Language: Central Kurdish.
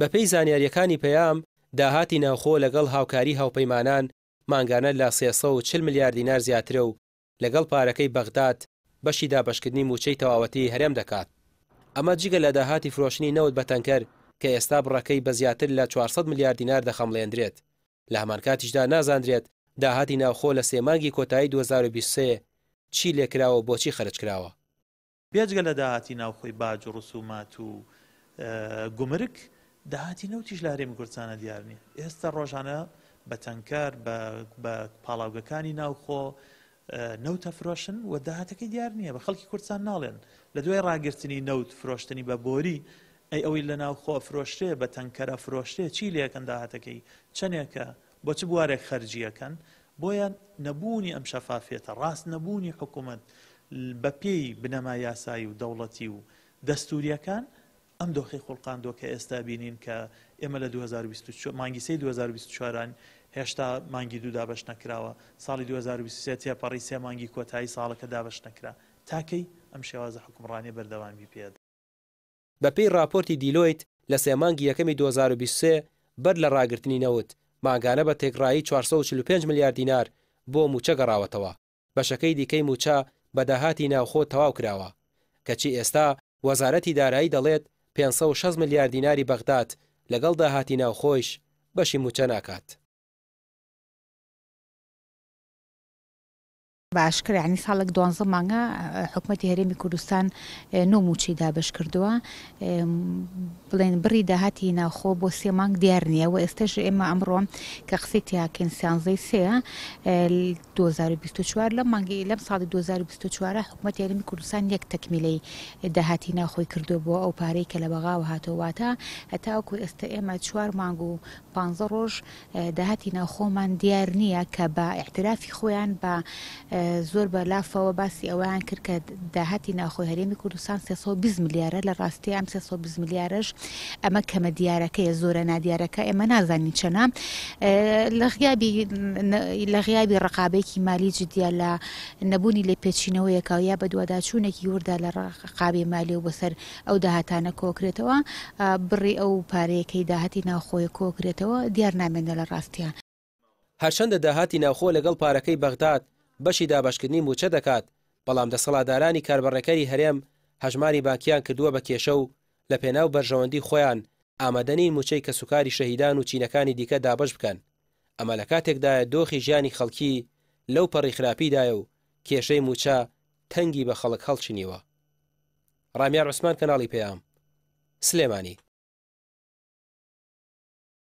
بەپەی زانیاریەکانی پەیام داهاتی ناوخۆ لەگەڵ هاوکاری هاوپەیمانان مانگانە لە 340 میلیارد دینار زیاترە و لەگەڵ پارەکەی بەغداد بەشی دابشکردنی موچەی تەواوەتی هەرێم دەکات ئەمە جگە لە داهاتی فرۆشنی نەوت بەتەنکەر کە ئێستا بڕەکەی بە زیاتر لە 400 میلیارد دینار دەخەمڵێندرێت لە هەمان کاتیشدا نازانرێت داهاتی ناوخۆ لە سێمانگی کۆتایی 2023 چی لێکراوە بۆچی خەرج کراوە بێجگە لە داهاتی ناوخۆی باج و ڕسومات و گومرک داهاتی نەوتیش لارێم گورچانە دیار نیە ئێستا ڕۆژانە بە تەنکار بە پاڵاوگەکانی ناوخۆ نەوتە فرۆشن و داهاتەکەی دیار نییە بە خەڵکی کورسان ناڵێن لە دوای ڕاگررتنی نەوت فرۆشتنی بە بۆری ئەی ئەوەی لە ناوخۆ فرۆشتێ بە تەنکەرە فرۆشتێ چی لەکەن داهاتەکەی چەندێکە بۆ چ بوارێک خەرجیەکەن بۆیان نەبوونی ئەم شەفافێتە ڕاست نەبوونی حکوومەت بەپێی بنەما یاسایی و دەوڵەتی و دەستوریەکان ئەم دۆخی خوڵقاندۆ کە ئێستا بینین کە ئێمە لە 2020 مانگی سی 2024ران هێشتا مانگی دوو دابش نەکراوە ساڵی 2023 پەڕی سێ مانگی کۆتایی ساڵەکە دابش نەکرا تاکەی ئەم شێوازە حکومڕانی بەردەوامی پێدا بەپی راپۆرتی دیلۆیت لە سێمانگی یەکەمی 2023 بەر لە ڕاگررتنی نەوت ماگانە بە تێکڕایی 445 میلیارد دینار بۆ موچە گەڕاوەتەوە بەشەکەی دیکەی موچە بەداهاتی ناوخۆ تەواو کراوە کەچی ئێستا وەزارەتی دارایی دەڵێت 500 میلیارد دیناری بەغدات لەگەڵ داهاتی ناوخۆش بەشی موچە ناکات. باشکر عنی ساڵک دوانزە مانگە حکوومەتتی هەرێمی کوردستان نۆموچیدا بەش کردووە بڵێن بری داهاتی ناوخۆ بۆ سێ مانگ دیار نییە و ئێستش ئێمە ئەمڕۆ کە قسێتیاکەن سیانزەی سەیە 2024 لە مانگی لەم ساڵی 2024 حکوومەتتی هەرمی کوردستان یەک تەکمیلەی داهاتی ناخۆی کردو بۆ ئەو پارەی کە لە بەغاوە هاتۆواتە هەتاوکو ئێستا ئێمە چوار مانگ و پ ڕۆژ داهاتی ناوخۆمان دیار نییە کە بە احترافی خۆیان بە زۆر بە لافەوە باسی ئەویان کرد کە داهاتی ناخۆی هەرێمی کوردستان 320 ملیارە لە ڕاستی ئەم 320 ملیارەش ئەمە کەمە دیارەکەی زۆرە نادیارەکە ئێمە نازانی چەنا لە غیابی لە غیابی ڕقابێکی مالی جدیە لە نەبوونی لێ پێچینەوە یەکاو یا بە دوواداچوونێکی وردا لە ڕقابی مالی و بەسەر ئەو داهاتانە کۆکرێتەوە بڕی ئەو پارەیەکەی داهاتی ناخۆی کۆکرێتەوە دیار نامێنە لە ڕاستیان هەرچەندە داهاتی ناوخۆ لەگەڵ پارەکەی بەغداد بەشی دابشکردنی موچە دەکات بەڵام دەسەڵادارانی کاربڕەکەی هەرێم هەژماری باکیان کردووە بە کێشە و لە پێناو بەرژەوەندی خۆیان ئامادەنی موچەی کە سوکاری شەهیددان و چینەکانی دیکە دابش بکەن ئەمە لە کاتێکدایە دۆخی ژیانی خەڵکی لەو پەڕی خراپیدایە و کێشەی موچە تەنگی بە خەڵک هەڵچینیوە ڕامیان ڕسمان کەناڵی پێیام سلێمانی